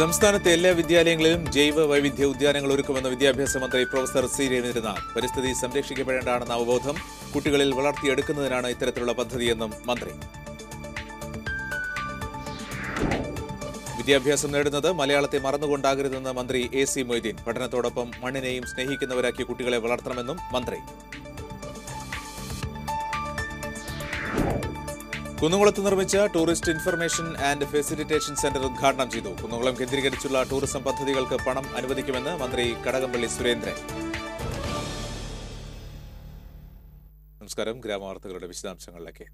സംസ്ഥാനത്തെ എല്ലാ വിദ്യാലയങ്ങളിലും ജൈവ വൈവിധ്യ ഉദ്യാനങ്ങൾ ഒരുക്കുമെന്ന് വിദ്യാഭ്യാസ മന്ത്രി പ്രൊഫസർ സി രവീന്ദ്രനാഥ് പരിസ്ഥിതി സംരക്ഷിക്കപ്പെടേണ്ടതാണെന്ന അവബോധം കുട്ടികളിൽ വളർത്തിയെടുക്കുന്നതിനാണ് ഇത്തരത്തിലുള്ള പദ്ധതിയെന്നും മന്ത്രി വിദ്യാഭ്യാസം നേടുന്നത് മലയാളത്തെ മറന്നുകൊണ്ടാകരുതെന്ന് മന്ത്രി എ സി മൊയ്തീൻ പഠനത്തോടൊപ്പം മണ്ണിനെയും സ്നേഹിക്കുന്നവരാക്കി കുട്ടികളെ വളർത്തണമെന്നും മന്ത്രി കുന്നുകുളത്ത് നിർമ്മിച്ച tourist information and facilitation centre ഉദ്ഘാടനം ചെയ്തു കുന്നുകുളം കേന്ദ്രീകരിച്ചുള്ള ടൂറിസം പദ്ധതികൾക്ക് പണം അനുവദിക്കുമെന്ന് മന്ത്രി കടകംപള്ളി സുരേന്ദ്രൻ നമസ്കാരം ഗ്രാമവാർത്തകളുടെ വിശദാംശങ്ങളിലേക്ക്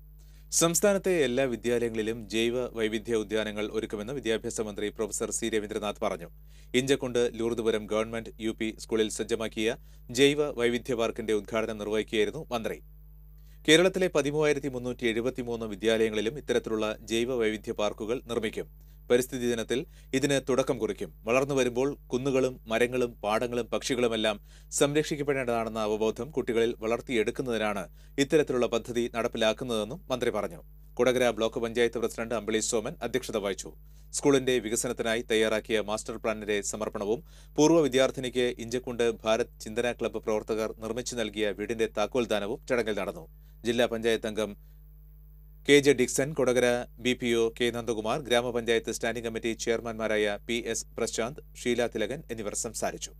സംസ്ഥാനത്തെ എല്ലാ വിദ്യാലയങ്ങളിലും ജൈവ വൈവിധ്യ ഉദ്യാനങ്ങൾ ഒരുക്കുമെന്ന് വിദ്യാഭ്യാസ മന്ത്രി പ്രൊഫസർ സി രവീന്ദ്രനാഥ് പറഞ്ഞു ഇഞ്ചക്കുണ്ട് ലൂർദുപുരം ഗവൺമെന്റ് യു സ്കൂളിൽ സജ്ജമാക്കിയ ജൈവ വൈവിധ്യ പാർക്കിന്റെ ഉദ്ഘാടനം നിർവഹിക്കുകയായിരുന്നു മന്ത്രി കേരളത്തിലെ പതിമൂവായിരത്തി മുന്നൂറ്റി എഴുപത്തിമൂന്ന് വിദ്യാലയങ്ങളിലും ഇത്തരത്തിലുള്ള ജൈവ വൈവിധ്യ പാർക്കുകൾ നിർമ്മിക്കും പരിസ്ഥിതി ദിനത്തിൽ ഇതിന് തുടക്കം കുറിക്കും വളർന്നു വരുമ്പോൾ കുന്നുകളും മരങ്ങളും പാടങ്ങളും പക്ഷികളുമെല്ലാം സംരക്ഷിക്കപ്പെടേണ്ടതാണെന്ന അവബോധം കുട്ടികളിൽ വളർത്തിയെടുക്കുന്നതിനാണ് ഇത്തരത്തിലുള്ള പദ്ധതി നടപ്പിലാക്കുന്നതെന്നും മന്ത്രി പറഞ്ഞു കുടകര ബ്ലോക്ക് പഞ്ചായത്ത് പ്രസിഡന്റ് അമ്പിളി സോമൻ അധ്യക്ഷത വഹിച്ചു സ്കൂളിന്റെ വികസനത്തിനായി തയ്യാറാക്കിയ മാസ്റ്റർ പ്ലാനിന്റെ സമർപ്പണവും പൂർവ്വ വിദ്യാർത്ഥിനിക്ക് ഇഞ്ചക്കുണ്ട് ഭാരത് ചിന്തന ക്ലബ്ബ് പ്രവർത്തകർ നിർമ്മിച്ചു നൽകിയ വീടിന്റെ താക്കോൽദാനവും ചടങ്ങിൽ നടന്നു ജില്ലാ പഞ്ചായത്ത് അംഗം K J Dixon Kodakara B P O K Nandakumar ഗ്രാമപഞ്ചായത്ത് സ്റ്റാൻഡിംഗ് കമ്മിറ്റി ചെയർമാൻമാരായ പി എസ് പ്രശാന്ത് ഷീല തിലകൻ എന്നിവർ സംസാരിച്ചു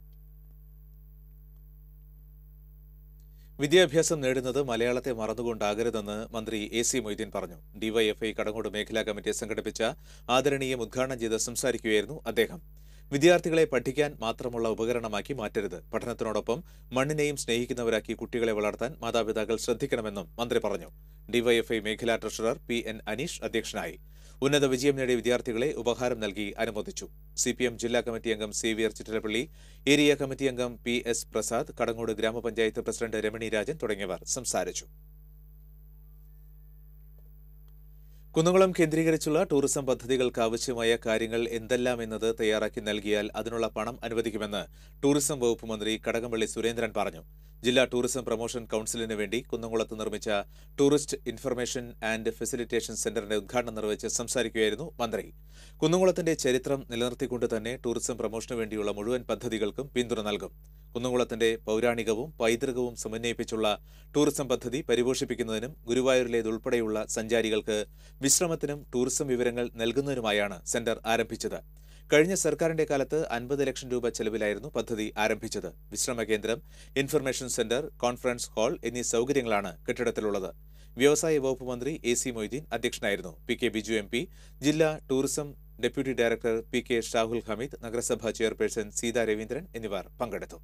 വിദ്യാഭ്യാസം നേടുന്നത് മലയാളത്തെ മറന്നുകൊണ്ടാകരുതെന്ന് മന്ത്രി എ സി മൊയ്തീൻ പറഞ്ഞു ഡിവൈഎഫ്ഐ കടങ്ങോട് മേഖലാ കമ്മിറ്റി സംഘടിപ്പിച്ച ആദരണീയം ഉദ്ഘാടനം ചെയ്ത് സംസാരിക്കുകയായിരുന്നു അദ്ദേഹം വിദ്യാർത്ഥികളെ പഠിക്കാൻ മാത്രമുള്ള ഉപകരണമാക്കി മാറ്റരുത് പഠനത്തിനോടൊപ്പം മണ്ണിനെയും സ്നേഹിക്കുന്നവരാക്കി കുട്ടികളെ വളർത്താൻ മാതാപിതാക്കൾ ശ്രദ്ധിക്കണമെന്നും മന്ത്രി പറഞ്ഞു ഡിവൈഎഫ്ഐ മേഖലാ ട്രഷറർ പി എൻ അനീഷ് അധ്യക്ഷനായി ഉന്നത വിജയം നേടിയ വിദ്യാർത്ഥികളെ ഉപഹാരം നൽകി അനുമോദിച്ചു സി പി എം ജില്ലാ കമ്മിറ്റി അംഗം C V R Chittilappilly area committee അംഗം പി എസ് പ്രസാദ് കടങ്ങോട് ഗ്രാമപഞ്ചായത്ത് പ്രസിഡന്റ് രമണി രാജൻ തുടങ്ങിയവർ സംസാരിച്ചു കുന്നംകുളം കേന്ദ്രീകരിച്ചുള്ള ടൂറിസം പദ്ധതികൾക്ക് ആവശ്യമായ കാര്യങ്ങൾ എന്തെല്ലാമെന്നത് തയ്യാറാക്കി നൽകിയാൽ അതിനുള്ള പണം അനുവദിക്കുമെന്ന് ടൂറിസം വകുപ്പ് മന്ത്രി കടകംപള്ളി സുരേന്ദ്രൻ പറഞ്ഞു ജില്ലാ ടൂറിസം പ്രൊമോഷൻ കൌൺസിലിന് വേണ്ടി കുന്നംകുളത്ത് നിർമ്മിച്ച ടൂറിസ്റ്റ് ഇൻഫർമേഷൻ ആൻഡ് ഫെസിലിറ്റേഷൻ സെന്ററിന്റെ ഉദ്ഘാടനം നിർവഹിച്ച് സംസാരിക്കുകയായിരുന്നു മന്ത്രി കുന്നംകുളത്തിന്റെ ചരിത്രം നിലനിർത്തിക്കൊണ്ട് തന്നെ ടൂറിസം പ്രൊമോഷന് വേണ്ടിയുള്ള മുഴുവൻ പദ്ധതികൾക്കും പിന്തുണ നൽകും കുന്നംകുളത്തിന്റെ പൗരാണികവും പൈതൃകവും സമന്വയിപ്പിച്ചുള്ള ടൂറിസം പദ്ധതി പരിപോഷിപ്പിക്കുന്നതിനും ഗുരുവായൂരിലേതുൾപ്പെടെയുള്ള സഞ്ചാരികൾക്ക് വിശ്രമത്തിനും ടൂറിസം വിവരങ്ങൾ നൽകുന്നതിനുമായാണ് സെന്റർ ആരംഭിച്ചത് കഴിഞ്ഞ സർക്കാരിന്റെ കാലത്ത് അൻപത് ലക്ഷം രൂപ ചെലവിലായിരുന്നു പദ്ധതി ആരംഭിച്ചത് വിശ്രമ കേന്ദ്രം ഇൻഫർമേഷൻ സെന്റർ കോൺഫറൻസ് ഹാൾ എന്നീ സൗകര്യങ്ങളാണ് കെട്ടിടത്തിലുള്ളത് വ്യവസായ വകുപ്പ് മന്ത്രി എ സി മൊയ്തീൻ അധ്യക്ഷനായിരുന്നു P K Biju M P ജില്ലാ tourism deputy director P K Shahul Hameed നഗരസഭാ ചെയർപേഴ്സൺ സീതാ രവീന്ദ്രൻ എന്നിവർ പങ്കെടുത്തു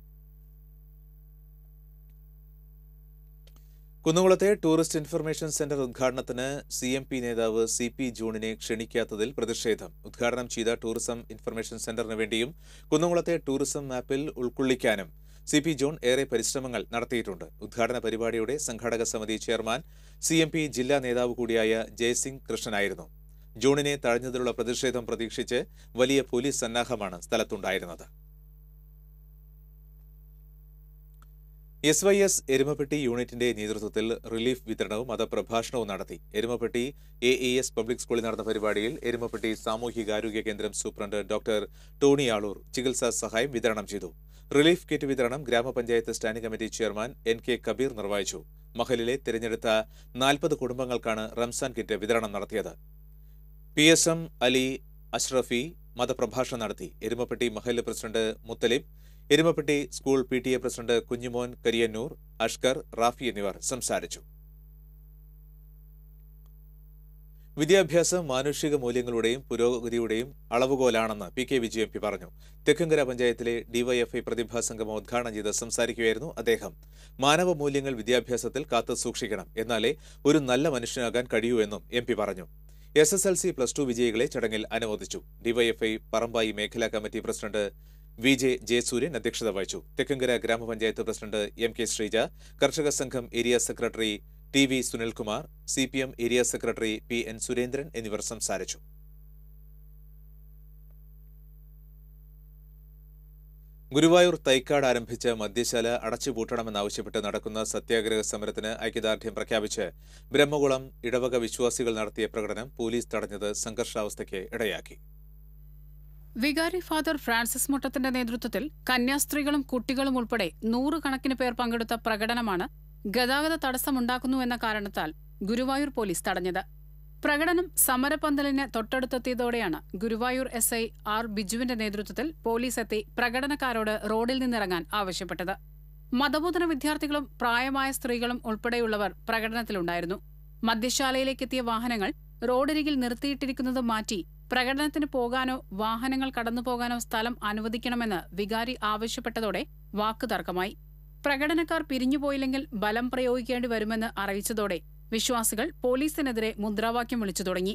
കുന്നുകുളത്തെ ടൂറിസ്റ്റ് ഇൻഫർമേഷൻ സെന്റർ ഉദ്ഘാടനത്തിന് സി എം പി നേതാവ് സി പി ജൂണിനെ ക്ഷണിക്കാത്തതിൽ പ്രതിഷേധം ഉദ്ഘാടനം ചെയ്ത ടൂറിസം ഇൻഫർമേഷൻ സെന്ററിന് വേണ്ടിയും കുന്നുകുളത്തെ ടൂറിസം മാപ്പിൽ ഉൾക്കൊള്ളിക്കാനും സി പി ജോൺ ഏറെ പരിശ്രമങ്ങൾ നടത്തിയിട്ടുണ്ട് ഉദ്ഘാടന പരിപാടിയുടെ സംഘാടക സമിതി ചെയർമാൻ സി എം പി ജില്ലാ നേതാവ് കൂടിയായ ജയസിംഗ് കൃഷ്ണനായിരുന്നു ജൂണിനെ തഴഞ്ഞതിലുള്ള പ്രതിഷേധം പ്രതീക്ഷിച്ച് വലിയ പോലീസ് സന്നാഹമാണ് സ്ഥലത്തുണ്ടായിരുന്നത് എസ് വൈ എസ് എരുമപ്പെട്ടി യൂണിറ്റിന്റെ നേതൃത്വത്തിൽ റിലീഫ് വിതരണവും മതപ്രഭാഷണവും നടത്തി Erumapetty A E S public സ്കൂളിൽ നടന്ന പരിപാടിയിൽ എരുമപ്പെട്ടി സാമൂഹികാരോഗ്യ കേന്ദ്രം സൂപ്രണ്ട് ഡോക്ടർ ടോണി ആളൂർ ചികിത്സാ സഹായം വിതരണം ചെയ്തു റിലീഫ് കിറ്റ് വിതരണം ഗ്രാമപഞ്ചായത്ത് standing committee chairman N K Kabeer നിർവഹിച്ചു മഹലിലെ തിരഞ്ഞെടുത്ത നാൽപ്പത് കുടുംബങ്ങൾക്കാണ് റംസാൻ കിറ്റ് വിതരണം നടത്തിയത് P S M Ali Ashrafi മതപ്രഭാഷണം നടത്തി എരുമപ്പെട്ടി മഹല് president Muthalib Erumapetty school P T A president Kunjumon Kariyannur Ashkar Rafi എന്നിവർ സംസാരിച്ചു വിദ്യാഭ്യാസം മാനുഷിക മൂല്യങ്ങളുടെയും പുരോഗതിയുടെയും അളവുകോലാണെന്ന് P K Vijay M P പറഞ്ഞു തെക്കങ്കര പഞ്ചായത്തിലെ ഡിവൈഎഫ്ഐ പ്രതിഭാ സംഗമം ഉദ്ഘാടനം ചെയ്ത് സംസാരിക്കുകയായിരുന്നു അദ്ദേഹം മാനവ മൂല്യങ്ങൾ വിദ്യാഭ്യാസത്തിൽ കാത്തു സൂക്ഷിക്കണം എന്നാലേ ഒരു നല്ല മനുഷ്യനാകാൻ കഴിയൂ എന്നും എം പി പറഞ്ഞു S S L C plus two വിജയികളെ ചടങ്ങിൽ അനുമോദിച്ചു ഡിവൈഎഫ്ഐ പറമ്പായി മേഖലാ committee president V J Jayasooryan അധ്യക്ഷത വഹിച്ചു തെക്കങ്കര ഗ്രാമപഞ്ചായത്ത് പ്രസിഡന്റ് എം കെ ശ്രീജ കർഷക സംഘം area secretary T V Sunilkumar C P M area secretary P N Surendran എന്നിവർ സംസാരിച്ചു ഗുരുവായൂർ തൈക്കാട് ആരംഭിച്ച മദ്യശാല അടച്ചുപൂട്ടണമെന്നാവശ്യപ്പെട്ട് നടക്കുന്ന സത്യാഗ്രഹ സമരത്തിന് ഐക്യദാർഢ്യം പ്രഖ്യാപിച്ച് ബ്രഹ്മകുളം ഇടവക വിശ്വാസികൾ നടത്തിയ പ്രകടനം പോലീസ് തടഞ്ഞത് സംഘർഷാവസ്ഥയ്ക്ക് ഇടയാക്കി വികാരി ഫാദർ ഫ്രാൻസിസ് മുട്ടത്തിന്റെ നേതൃത്വത്തിൽ കന്യാസ്ത്രീകളും കുട്ടികളും ഉൾപ്പെടെ നൂറുകണക്കിന് പേർ പങ്കെടുത്ത പ്രകടനമാണ് ഗതാഗത തടസ്സമുണ്ടാക്കുന്നു എന്ന കാരണത്താൽ ഗുരുവായൂർ പോലീസ് തടഞ്ഞത് പ്രകടനം സമരപന്തലിന് തൊട്ടടുത്തെത്തിയതോടെയാണ് ഗുരുവായൂർ എസ് ഐ ആർ ബിജുവിന്റെ നേതൃത്വത്തിൽ പോലീസ് എത്തി പ്രകടനക്കാരോട് റോഡിൽ നിന്നിറങ്ങാൻ ആവശ്യപ്പെട്ടത് മതബോധന വിദ്യാർത്ഥികളും പ്രായമായ സ്ത്രീകളും ഉൾപ്പെടെയുള്ളവർ പ്രകടനത്തിലുണ്ടായിരുന്നു മദ്യശാലയിലേക്കെത്തിയ വാഹനങ്ങൾ റോഡരികിൽ നിർത്തിയിട്ടിരിക്കുന്നത് മാറ്റി പ്രകടനത്തിന് പോകാനോ വാഹനങ്ങൾ കടന്നു പോകാനോ സ്ഥലം അനുവദിക്കണമെന്ന് വികാരി ആവശ്യപ്പെട്ടതോടെ വാക്കുതർക്കമായി പ്രകടനക്കാർ പിരിഞ്ഞുപോയില്ലെങ്കിൽ ബലം പ്രയോഗിക്കേണ്ടി വരുമെന്ന് അറിയിച്ചതോടെ വിശ്വാസികൾ പോലീസിനെതിരെ മുദ്രാവാക്യം വിളിച്ചു തുടങ്ങി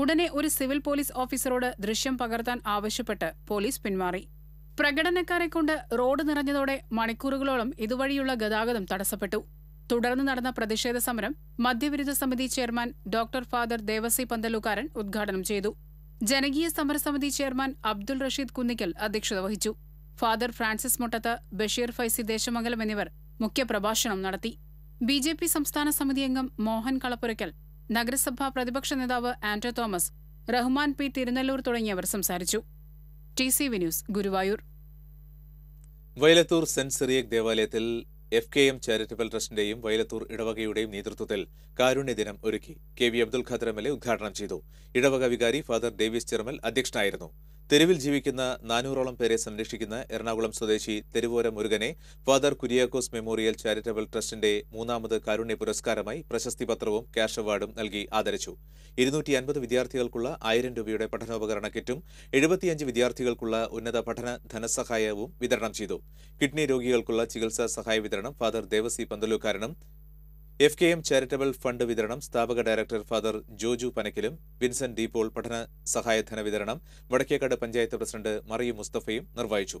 ഉടനെ ഒരു സിവിൽ പോലീസ് ഓഫീസറോട് ദൃശ്യം പകർത്താൻ ആവശ്യപ്പെട്ട് പോലീസ് പിന്മാറി പ്രകടനക്കാരെ കൊണ്ട് റോഡ് നിറഞ്ഞതോടെ മണിക്കൂറുകളോളം ഇതുവഴിയുള്ള ഗതാഗതം തടസ്സപ്പെട്ടു തുടർന്ന് നടന്ന പ്രതിഷേധ സമരം മദ്യവിരുദ്ധ സമിതി chairman doctor father Devassy Panthalukaran ഉദ്ഘാടനം ചെയ്തു ജനകീയ സമരസമിതി ചെയർമാൻ അബ്ദുൾ റഷീദ് കുന്നിക്കൽ അധ്യക്ഷത വഹിച്ചു ഫാദർ ഫ്രാൻസിസ് മുട്ടത്ത് ബഷീർ ഫൈസി ദേശമംഗലം എന്നിവർ മുഖ്യപ്രഭാഷണം നടത്തി ബി ജെ പി സംസ്ഥാന സമിതി അംഗം മോഹൻ കളപ്പുരയ്ക്കൽ നഗരസഭാ പ്രതിപക്ഷ നേതാവ് ആന്റോ തോമസ് റഹ്മാൻ പി തിരുനെല്ലൂർ തുടങ്ങിയവർ സംസാരിച്ചു T C V news Guruvayur Vayalathur saint Cyriac ദേവാലയത്തിൽ എഫ് കെ എം ചാരിറ്റബിൾ ട്രസ്റ്റിന്റെയും വൈലത്തൂർ ഇടവകയുടെയും നേതൃത്വത്തിൽ കാരുണ്യ ദിനം ഒരുക്കി K V Abdul Khader M L A ഉദ്ഘാടനം ചെയ്തു ഇടവക വികാരി ഫാദർ ഡേവിസ് ചിറമൽ അധ്യക്ഷനായിരുന്നു തെരുവിൽ ജീവിക്കുന്ന നാനൂറോളം പേരെ സംരക്ഷിക്കുന്ന എറണാകുളം സ്വദേശി തെരുവോര മുരുകനെ ഫാദർ കുര്യാക്കോസ് മെമ്മോറിയൽ ചാരിറ്റബിൾ ട്രസ്റ്റിന്റെ മൂന്നാമത് കാരുണ്യ പുരസ്കാരമായി പ്രശസ്തി പത്രവും ക്യാഷ് അവാർഡും നൽകി ആദരിച്ചു ഇരുന്നൂറ്റി അൻപത് വിദ്യാർത്ഥികൾക്കുള്ള ആയിരം രൂപയുടെ പഠനോപകരണ കിറ്റും എഴുപത്തിയഞ്ച് വിദ്യാർത്ഥികൾക്കുള്ള ഉന്നത പഠന ധനസഹായവും വിതരണം ചെയ്തു കിഡ്നി രോഗികൾക്കുള്ള ചികിത്സാ സഹായ വിതരണം ഫാദർ ദേവസി പന്തലൂക്കാരനും F K M charitable fund വിതരണം സ്ഥാപക ഡയറക്ടർ ഫാദർ ജോജു പനക്കിലും വിൻസെന്റ് ദീപോൾ പഠന സഹായധന വിതരണം വടക്കേക്കാട് പഞ്ചായത്ത് പ്രസിഡന്റ് മറിയു മുസ്തഫയും നിർവഹിച്ചു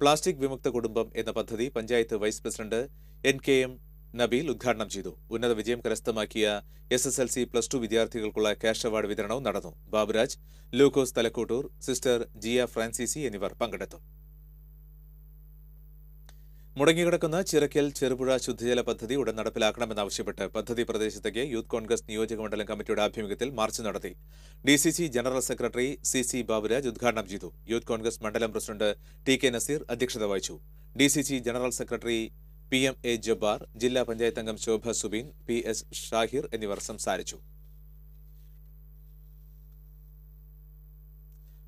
പ്ലാസ്റ്റിക് വിമുക്ത കുടുംബം എന്ന പദ്ധതി panchayat vice president N K M Nabeel ഉദ്ഘാടനം ചെയ്തു ഉന്നത വിജയം കരസ്ഥമാക്കിയ S S L C plus two വിദ്യാർത്ഥികൾക്കുള്ള ക്യാഷ് അവാർഡ് വിതരണവും നടന്നു ബാബുരാജ് ലൂക്കോസ് തലക്കോട്ടൂർ സിസ്റ്റർ ജിയ ഫ്രാൻസിസി എന്നിവർ പങ്കെടുത്തു മുടങ്ങിക്കിടക്കുന്ന ചിറക്കൽ ചെറുപുഴ ശുദ്ധജല പദ്ധതി ഉടൻ നടപ്പിലാക്കണമെന്നാവശ്യപ്പെട്ട് പദ്ധതി പ്രദേശത്തേക്ക് യൂത്ത് കോൺഗ്രസ് നിയോജക മണ്ഡലം കമ്മിറ്റിയുടെ ആഭിമുഖ്യത്തിൽ മാർച്ച് നടത്തി D C C general secretary C C Baburaj ഉദ്ഘാടനം ചെയ്തു യൂത്ത് കോൺഗ്രസ് മണ്ഡലം പ്രസിഡന്റ് ടി കെ നസീർ അധ്യക്ഷത വഹിച്ചു D C C general secretary P M A Jabbar ജില്ലാ പഞ്ചായത്ത് അംഗം ശോഭ സുബീൻ പി എസ് ഷാഹിർ എന്നിവർ സംസാരിച്ചു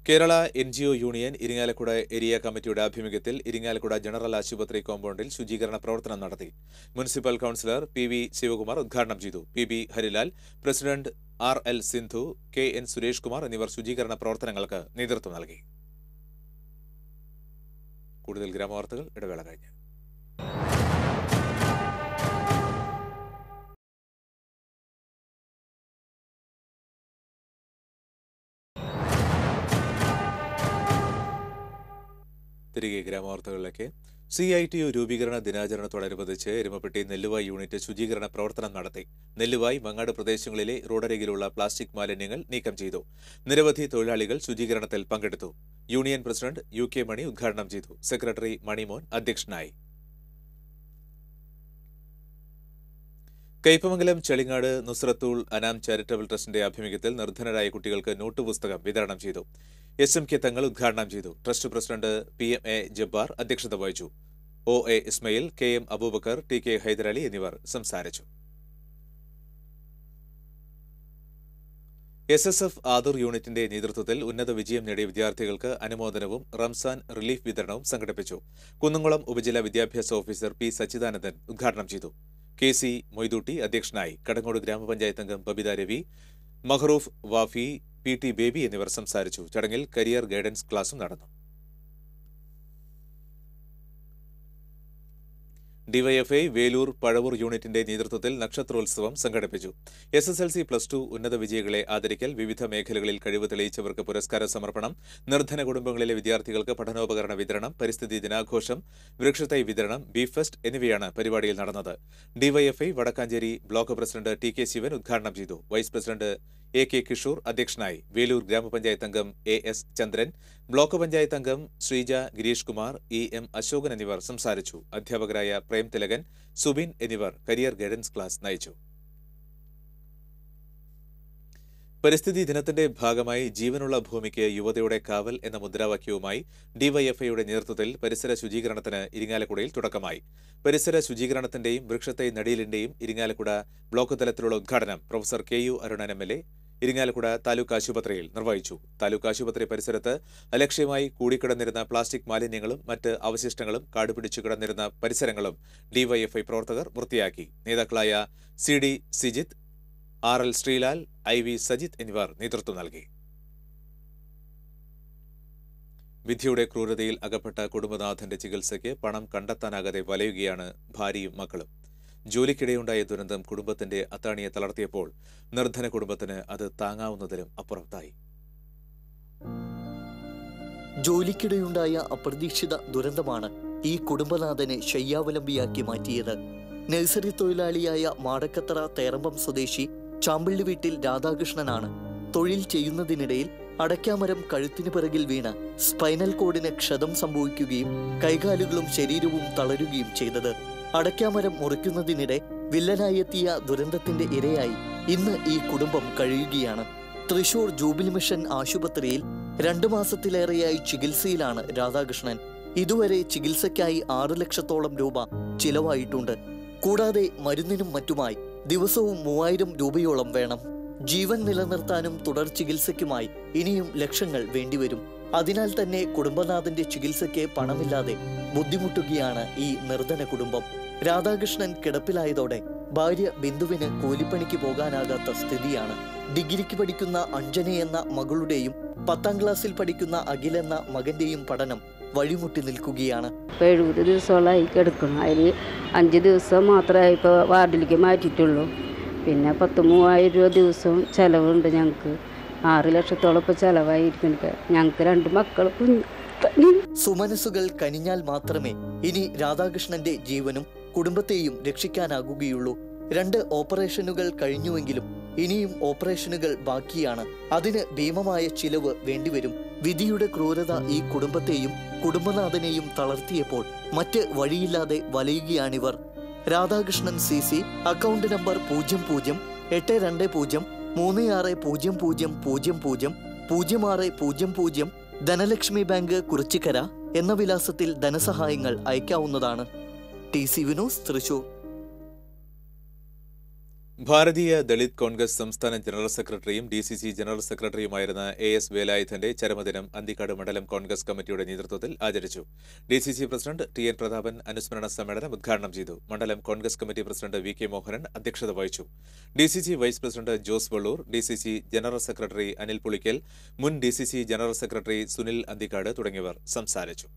Kerala N G O union Irinjalakuda area കമ്മിറ്റിയുടെ ആഭിമുഖ്യത്തിൽ ഇരിങ്ങാലക്കുട ജനറൽ ആശുപത്രി കോമ്പൗണ്ടിൽ ശുചീകരണ പ്രവർത്തനം നടത്തി municipal councillor P V Sivakumar ഉദ്ഘാടനം ചെയ്തു P B Harilal president R L Sindhu K N Suresh Kumar എന്നിവർ ശുചീകരണ പ്രവർത്തനങ്ങൾക്ക് നേതൃത്വം നൽകി കൂടുതൽ ഗ്രാമവാർത്തകൾ ഇടവേള കഴിഞ്ഞു തിരികെ ഗ്രാമവാർത്തകളിലേക്ക് സി ഐ ടി യു രൂപീകരണ ദിനാചരണത്തോടനുബന്ധിച്ച് എരുമപ്പെട്ടി നെല്ലുവായ് യൂണിറ്റ് ശുചീകരണ പ്രവർത്തനം നടത്തി നെല്ലുവായ് മങ്ങാട് പ്രദേശങ്ങളിലെ റോഡരികിലുള്ള പ്ലാസ്റ്റിക് മാലിന്യങ്ങൾ നീക്കം ചെയ്തു നിരവധി തൊഴിലാളികൾ ശുചീകരണത്തിൽ പങ്കെടുത്തു union president U K Mani ഉദ്ഘാടനം ചെയ്തു സെക്രട്ടറി മണിമോൻ അധ്യക്ഷനായി കയ്പമംഗലം ചെളിങ്ങാട് നുസ്രത്തൂൾ അനാം ചാരിറ്റബിൾ ട്രസ്റ്റിന്റെ ആഭിമുഖ്യത്തിൽ നിർധനരായ കുട്ടികൾക്ക് നോട്ട് പുസ്തകം വിതരണം ചെയ്തു എസ് എം കെ തങ്ങൾ ഉദ്ഘാടനം ചെയ്തു trust president P M A Jabbar അധ്യക്ഷത വഹിച്ചു O A Ismail K M Abubakar T K Hyderali എന്നിവർ സംസാരിച്ചു എസ് എസ് എഫ് ആദർ യൂണിറ്റിന്റെ നേതൃത്വത്തിൽ ഉന്നത വിജയം നേടിയ വിദ്യാർത്ഥികൾക്ക് അനുമോദനവും റംസാൻ റിലീഫ് വിതരണവും സംഘടിപ്പിച്ചു കുന്നംകുളം ഉപജില്ലാ വിദ്യാഭ്യാസ ഓഫീസർ പി സച്ചിദാനന്ദൻ ഉദ്ഘാടനം ചെയ്തു കെ സി മൊയ്തൂട്ടി അധ്യക്ഷനായി കടങ്ങോട് ഗ്രാമപഞ്ചായത്ത് അംഗം Babitha Ravi Mahroof Wafi P T Baby എന്നിവർ സംസാരിച്ചു ചടങ്ങിൽ കരിയർ ഗൈഡൻസ് ക്ലാസും നടന്നു ഡിവൈഎഫ്ഐ വേലൂർ പഴവൂർ യൂണിറ്റിന്റെ നേതൃത്വത്തിൽ നക്ഷത്രോത്സവം സംഘടിപ്പിച്ചു S S L C plus two ഉന്നത വിജയികളെ ആദരിക്കൽ വിവിധ മേഖലകളിൽ കഴിവ് തെളിയിച്ചവർക്ക് പുരസ്കാര സമർപ്പണം നിർധന കുടുംബങ്ങളിലെ വിദ്യാർത്ഥികൾക്ക് പഠനോപകരണ വിതരണം പരിസ്ഥിതി ദിനാഘോഷം വൃക്ഷത്തൈ വിതരണം ബി ഫെസ്റ്റ് എന്നിവയാണ് പരിപാടിയിൽ നടന്നത് DYFI Wadakkanchery block president T K Sivan ഉദ്ഘാടനം ചെയ്തു vice president A K Kishoor അധ്യക്ഷനായി വേലൂർ ഗ്രാമപഞ്ചായത്ത് അംഗം A S Chandran block panchayat അംഗം ശ്രീജ ഗിരീഷ് കുമാർ ഇ എം അശോകൻ എന്നിവർ സംസാരിച്ചു അധ്യാപകരായ പ്രേം തിലകൻ സുബിൻ എന്നിവർ കരിയർ ഗൈഡൻസ് ക്ലാസ് നയിച്ചു പരിസ്ഥിതി ദിനത്തിന്റെ ഭാഗമായി ജീവനുള്ള ഭൂമിക്ക് യുവതയുടെ കാവൽ എന്ന മുദ്രാവാക്യവുമായി ഡിവൈഎഫ്ഐയുടെ നേതൃത്വത്തിൽ പരിസര ശുചീകരണത്തിന് ഇരിങ്ങാലക്കുടയിൽ തുടക്കമായി പരിസര ശുചീകരണത്തിന്റെയും വൃക്ഷത്തെ നടീലിന്റെയും ഇരിങ്ങാലക്കുട ബ്ലോക്ക് തലത്തിലുള്ള ഉദ്ഘാടനം professor K U Arunan M L A Irinjalakuda taluk ആശുപത്രിയിൽ നിർവഹിച്ചു താലൂക്ക് ആശുപത്രി പരിസരത്ത് അലക്ഷ്യമായി കൂടിക്കിടന്നിരുന്ന പ്ലാസ്റ്റിക് മാലിന്യങ്ങളും മറ്റ് അവശിഷ്ടങ്ങളും കാടുപിടിച്ചു കിടന്നിരുന്ന പരിസരങ്ങളും ഡിവൈഎഫ്ഐ പ്രവർത്തകർ വൃത്തിയാക്കി നേതാക്കളായ C D Sijith R L Sreelal I V Sajith എന്നിവർ നേതൃത്വം നൽകി വിധിയുടെ ക്രൂരതയിൽ അകപ്പെട്ട കുടുംബനാഥന്റെ ചികിത്സയ്ക്ക് പണം കണ്ടെത്താനാകാതെ വലയുകയാണ് ഭാര്യയും മക്കളും ജോലിക്കിടെയുണ്ടായ ദുരന്തം കുടുംബത്തിന്റെ അത്താണിയെ തളർത്തിയപ്പോൾ നിർധന കുടുംബത്തിന് അത് താങ്ങാവുന്നതിലും അപ്പുറത്തായി ജോലിക്കിടെയുണ്ടായ അപ്രതീക്ഷിത ദുരന്തമാണ് ഈ കുടുംബനാഥനെ ശയ്യാവലംബിയാക്കി മാറ്റിയത് നഴ്സറി തൊഴിലാളിയായ മാടക്കത്തറ തേറമ്പം സ്വദേശി ചാമ്പിള്ളി വീട്ടിൽ രാധാകൃഷ്ണനാണ് തൊഴിൽ ചെയ്യുന്നതിനിടയിൽ അടയ്ക്കാമരം കഴുത്തിന് പിറകിൽ വീണ സ്പൈനൽ കോഡിന് ക്ഷതം സംഭവിക്കുകയും കൈകാലുകളും ശരീരവും തളരുകയും ചെയ്തത് അടയ്ക്കാമരം മുറിക്കുന്നതിനിടെ വില്ലനായെത്തിയ ദുരന്തത്തിന്റെ ഇരയായി ഇന്ന് ഈ കുടുംബം കഴിയുകയാണ് തൃശൂർ ജൂബിലി മിഷൻ ആശുപത്രിയിൽ രണ്ടു മാസത്തിലേറെയായി ചികിത്സയിലാണ് രാധാകൃഷ്ണൻ ഇതുവരെ ചികിത്സയ്ക്കായി ആറ് ലക്ഷത്തോളം രൂപ ചിലവായിട്ടുണ്ട് കൂടാതെ മരുന്നിനും മറ്റുമായി ദിവസവും മൂവായിരം രൂപയോളം വേണം ജീവൻ നിലനിർത്താനും തുടർ ചികിത്സയ്ക്കുമായി ഇനിയും ലക്ഷങ്ങൾ വേണ്ടിവരും അതിനാൽ തന്നെ കുടുംബനാഥന്റെ ചികിത്സയ്ക്ക് പണമില്ലാതെ ബുദ്ധിമുട്ടുകയാണ് ഈ നിർധന കുടുംബം രാധാകൃഷ്ണൻ കിടപ്പിലായതോടെ ഭാര്യ ബിന്ദുവിന് കൂലിപ്പണിക്ക് പോകാനാകാത്ത സ്ഥിതിയാണ് ഡിഗ്രിക്ക് പഠിക്കുന്ന അഞ്ജന എന്ന മകളുടെയും പത്താം ക്ലാസ്സിൽ പഠിക്കുന്ന അഖിൽ എന്ന മകന്റെയും പഠനം വഴിമുട്ടി നിൽക്കുകയാണ് എഴുപത് ദിവസമുള്ള കിടക്കണം അതിൽ അഞ്ച് ദിവസം മാത്രമേ ഇപ്പോൾ വാർഡിലേക്ക് മാറ്റിയിട്ടുള്ളൂ പിന്നെ പത്ത് മൂവായിരം രൂപ ദിവസവും ചിലവുണ്ട് ഞങ്ങൾക്ക് ആറ് ലക്ഷത്തോളം ഇപ്പോൾ ചിലവായിരിക്കും ഞങ്ങൾക്ക് രണ്ട് മക്കൾ കുഞ്ഞ് കനിഞ്ഞാൽ മാത്രമേ ഇനി രാധാകൃഷ്ണന്റെ ജീവനും കുടുംബത്തെയും രക്ഷിക്കാനാകുകയുള്ളൂ രണ്ട് ഓപ്പറേഷനുകൾ കഴിഞ്ഞുവെങ്കിലും ഇനിയും ഓപ്പറേഷനുകൾ ബാക്കിയാണ് അതിന് ഭീമമായ ചിലവ് വേണ്ടിവരും വിധിയുടെ ക്രൂരത ഈ കുടുംബത്തെയും കുടുംബനാഥനെയും തളർത്തിയപ്പോൾ മറ്റ് വഴിയില്ലാതെ വലയുകയാണിവർ Radhakrishnan C C account number പൂജ്യം പൂജ്യം എട്ട് രണ്ട് പൂജ്യം മൂന്ന് ആറ് പൂജ്യം പൂജ്യം പൂജ്യം പൂജ്യം പൂജ്യം ആറ് പൂജ്യം പൂജ്യം ധനലക്ഷ്മി ബാങ്ക് കുറിച്ചിക്കര എന്ന വിലാസത്തിൽ ധനസഹായങ്ങൾ അയക്കാവുന്നതാണ് ടി സി വിനോസ് തൃശൂർ ഭാരതീയ ദളിത് കോൺഗ്രസ് സംസ്ഥാന ജനറൽ സെക്രട്ടറിയും ഡി സി സി ജനറൽ സെക്രട്ടറിയുമായിരുന്ന എ എസ് വേലായുധന്റെ ചരമദിനം അന്തിക്കാട് മണ്ഡലം കോൺഗ്രസ് കമ്മിറ്റിയുടെ നേതൃത്വത്തിൽ ആചരിച്ചു D C C president T N Prathapan അനുസ്മരണ സമ്മേളനം ഉദ്ഘാടനം ചെയ്തു മണ്ഡലം Congress committee president V K Mohanan അധ്യക്ഷത വഹിച്ചു D C C vice president Jose Vallur D C C general secretary Anil Pulickal മുൻ D C C general secretary Sunil Anthikad തുടങ്ങിയവർ സംസാരിച്ചു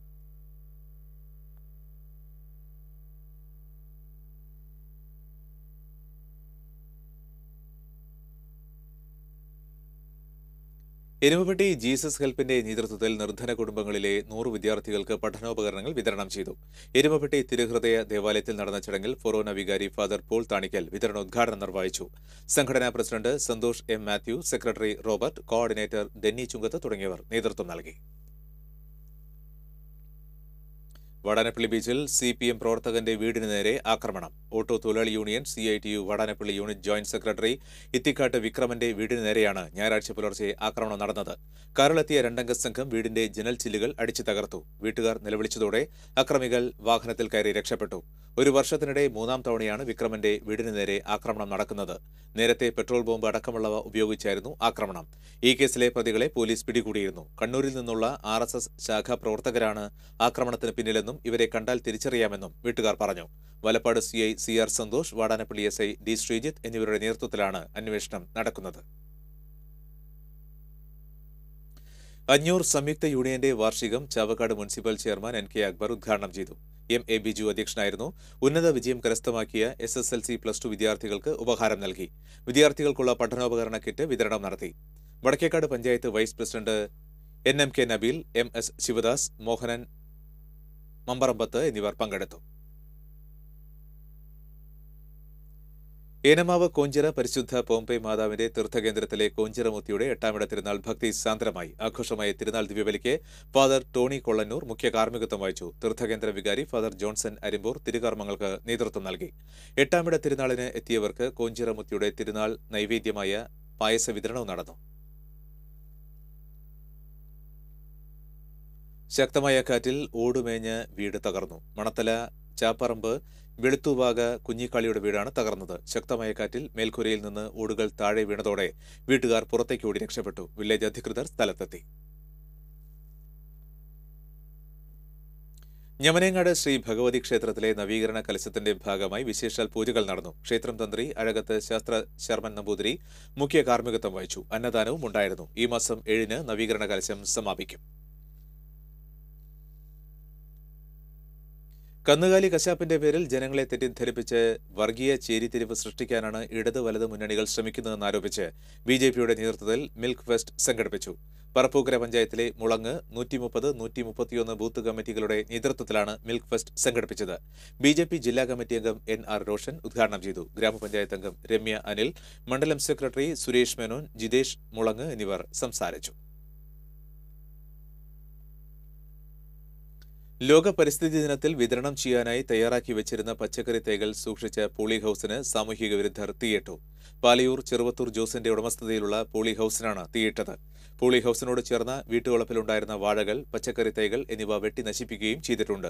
എരുമപ്പെട്ടി ജീസസ് ഹെൽപ്പിന്റെ നേതൃത്വത്തിൽ നിർധന കുടുംബങ്ങളിലെ നൂറ് വിദ്യാർത്ഥികൾക്ക് പഠനോപകരണങ്ങൾ വിതരണം ചെയ്തു എരുമപ്പെട്ടി തിരുഹൃദയ ദേവാലയത്തിൽ നടന്ന ചടങ്ങിൽ ഫൊറോന വികാരി ഫാദർ പോൾ താണിക്കൽ വിതരണോദ്ഘാടനം നിർവഹിച്ചു സംഘടനാ president Santhosh M Mathew secretary Robert coordinator Denny Chungath തുടങ്ങിയവർ നേതൃത്വം നൽകി വടാനപ്പള്ളി ബീച്ചിൽ സി പി എം പ്രവർത്തകന്റെ വീടിന് നേരെ ആക്രമണം ഓട്ടോ തൊഴിലാളി union C I T U Vadanappally unit joint secretary Ithikkat വിക്രമന്റെ വീടിന് നേരെയാണ് ഞായറാഴ്ച പുലർച്ചെ ആക്രമണം നടന്നത് കാറിലെത്തിയ രണ്ടംഗ സംഘം വീടിന്റെ ജനൽ ചില്ലുകൾ അടിച്ചു തകർത്തു വീട്ടുകാർ നിലവിളിച്ചതോടെ അക്രമികൾ വാഹനത്തിൽ കയറി രക്ഷപ്പെട്ടു ഒരു വർഷത്തിനിടെ മൂന്നാം തവണയാണ് വിക്രമന്റെ വീടിന് നേരെ ആക്രമണം നടക്കുന്നത് നേരത്തെ പെട്രോൾ ബോംബ് അടക്കമുള്ളവ ഉപയോഗിച്ചായിരുന്നു ആക്രമണം ഈ കേസിലെ പ്രതികളെ പോലീസ് പിടികൂടിയിരുന്നു കണ്ണൂരിൽ നിന്നുള്ള ആർ ശാഖാ പ്രവർത്തകരാണ് ആക്രമണത്തിന് പിന്നിലെന്നും നിന്നും ഇവരെ കണ്ടാൽ തിരിച്ചറിയാമെന്നും വീട്ടുകാർ പറഞ്ഞു Valappad C I C R Santhosh Vadanappally S I D Sreejith എന്നിവരുടെ നേതൃത്വത്തിലാണ് അന്വേഷണം നടക്കുന്നത് അഞ്ഞൂർ സംയുക്ത യൂണിയന്റെ വാർഷികം Chavakkad municipal chairman N K Akbar ഉദ്ഘാടനം ചെയ്തു എം എ ബിജു അധ്യക്ഷനായിരുന്നു ഉന്നത വിജയം കരസ്ഥമാക്കിയ S S L C plus two വിദ്യാർത്ഥികൾക്ക് ഉപഹാരം നൽകി വിദ്യാർത്ഥികൾക്കുള്ള പഠനോപകരണ കിറ്റ് വിതരണം നടത്തി Vadakkekad panchayat vice president N M K Nabeel M S Sivadas Mohanan Mambarambath എന്നിവർ പങ്കെടുത്തു ഏനമാവ് കോഞ്ചിറ പരിശുദ്ധ പോംപെ മാതാവിന്റെ തീർത്ഥകേന്ദ്രത്തിലെ കോഞ്ചിറമൂത്തിയുടെ എട്ടാമിട തിരുനാൾ ഭക്തി സാന്ദ്രമായി ആഘോഷമായ തിരുനാൾ ദിവ്യബലിക്ക് ഫാദർ ടോണി കൊള്ളന്നൂർ മുഖ്യ കാർമ്മികത്വം വഹിച്ചു തീർത്ഥകേന്ദ്ര വികാരി ഫാദർ ജോൺസൺ അരിമ്പൂർ തിരുകർമ്മങ്ങൾക്ക് നേതൃത്വം നൽകി എട്ടാമിട തിരുനാളിന് എത്തിയവർക്ക് കോഞ്ചിറമുത്തിയുടെ തിരുനാൾ നൈവേദ്യമായ പായസ വിതരണവും നടന്നു ശക്തമായ കാറ്റിൽ ഓടുമേഞ്ഞ് വീട് തകർന്നു മണത്തല ചാപ്പറമ്പ് വെളുത്തുവാക കുഞ്ഞിക്കാളിയുടെ വീടാണ് തകർന്നത് ശക്തമായ കാറ്റിൽ മേൽക്കൂരയിൽ നിന്ന് ഓടുകൾ താഴെ വീണതോടെ വീട്ടുകാർ പുറത്തേക്ക് ഓടി രക്ഷപ്പെട്ടു വില്ലേജ് അധികൃതർ സ്ഥലത്തെത്തി ഞമനേങ്ങാട് ശ്രീ ഭഗവതി ക്ഷേത്രത്തിലെ നവീകരണ കലശത്തിന്റെ ഭാഗമായി വിശേഷാൽ പൂജകൾ നടന്നു ക്ഷേത്രം തന്ത്രി അഴകത്ത് ശാസ്ത്ര ശർമ്മൻ നമ്പൂതിരി മുഖ്യ കാർമ്മികത്വം വഹിച്ചു അന്നദാനവും ഉണ്ടായിരുന്നു ഈ മാസം ഏഴിന് നവീകരണ കലശം സമാപിക്കും കന്നുകാലി കശാപ്പിന്റെ പേരിൽ ജനങ്ങളെ തെറ്റിദ്ധരിപ്പിച്ച് വർഗീയ ചേരിതിരിവ് സൃഷ്ടിക്കാനാണ് ഇടത് വലത് മുന്നണികൾ ആരോപിച്ച് ബി ജെ പിയുടെ നേതൃത്വത്തിൽ മിൽക്ക് ഫെസ്റ്റ് സംഘടിപ്പിച്ചു പറപ്പൂക്കര പഞ്ചായത്തിലെ മുളങ്ങ് നൂറ്റി മുപ്പത് നൂറ്റി മുപ്പത്തിയൊന്ന് ബൂത്ത് കമ്മിറ്റികളുടെ നേതൃത്വത്തിലാണ് മിൽക്ക് ഫെസ്റ്റ് സംഘടിപ്പിച്ചത് ബി ജെ പി ജില്ലാ കമ്മിറ്റി അംഗം എൻ ആർ റോഷൻ ഉദ്ഘാടനം ചെയ്തു ഗ്രാമപഞ്ചായത്ത് അംഗം രമ്യ അനിൽ മണ്ഡലം സെക്രട്ടറി സുരേഷ് മേനോൻ ജിതേഷ് മുളങ്ങ് എന്നിവർ സംസാരിച്ചു ലോക പരിസ്ഥിതി ദിനത്തിൽ വിതരണം ചെയ്യാനായി തയ്യാറാക്കി വെച്ചിരുന്ന പച്ചക്കറി തൈകൾ സൂക്ഷിച്ച പോളി ഹൌസിന് സാമൂഹിക വിരുദ്ധർ തീയിട്ടു പാലിയൂർ ചെറുവത്തൂർ ജോസിന്റെ ഉടമസ്ഥതയിലുള്ള പോളി ഹൌസിനാണ് തീയിട്ടത് പോളി ഹൌസിനോട് ചേർന്ന വീട്ടുവളപ്പിലുണ്ടായിരുന്ന വാഴകൾ പച്ചക്കറി തൈകൾ എന്നിവ വെട്ടി നശിപ്പിക്കുകയും ചെയ്തിട്ടുണ്ട്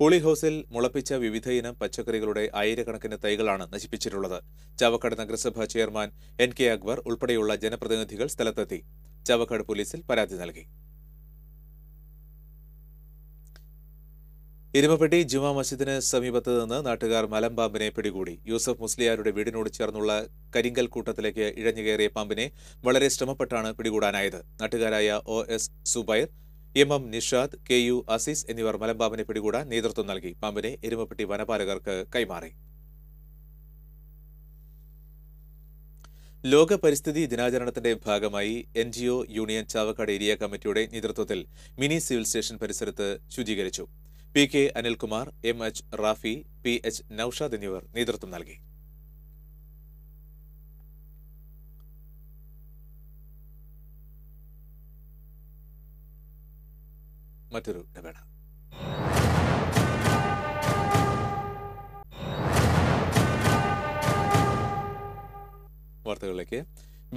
പോളി ഹൌസിൽ മുളപ്പിച്ച വിവിധയിനം പച്ചക്കറികളുടെ ആയിരക്കണക്കിന് തൈകളാണ് നശിപ്പിച്ചിട്ടുള്ളത് ചാവക്കാട് നഗരസഭാ ചെയർമാൻ എൻ കെ അക്ബർ ഉൾപ്പെടെയുള്ള ജനപ്രതിനിധികൾ സ്ഥലത്തെത്തി ചാവക്കാട് പോലീസിൽ പരാതി നൽകി ഇരുമപ്പെട്ടി ജുമാ മസ്ജിദിന് സമീപത്ത് നിന്ന് നാട്ടുകാർ മലമ്പാമ്പിനെ പിടികൂടി യൂസഫ് മുസ്ലിയാരുടെ വീടിനോട് ചേർന്നുള്ള കരിങ്കൽ കൂട്ടത്തിലേക്ക് ഇഴഞ്ഞുകയറിയ പാമ്പിനെ വളരെ ശ്രമപ്പെട്ടാണ് പിടികൂടാനായത് നാട്ടുകാരായ O S Zubair M M Nishad K U Azeez എന്നിവർ മലമ്പാമ്പിനെ പിടികൂടാൻ നേതൃത്വം നൽകി പാമ്പിനെ എരുമപ്പെട്ടി വനപാലകർക്ക് കൈമാറി ലോക പരിസ്ഥിതി ദിനാചരണത്തിന്റെ ഭാഗമായി N G O union Chavakkad area കമ്മിറ്റിയുടെ നേതൃത്വത്തിൽ മിനി സിവിൽ സ്റ്റേഷൻ പരിസരത്ത് ശുചീകരിച്ചു P K Anilkumar M H Rafi P H Noushad എന്നിവർ നേതൃത്വം നൽകി മറ്റൊരു ഇടവേള വാർത്തകളിലേക്ക്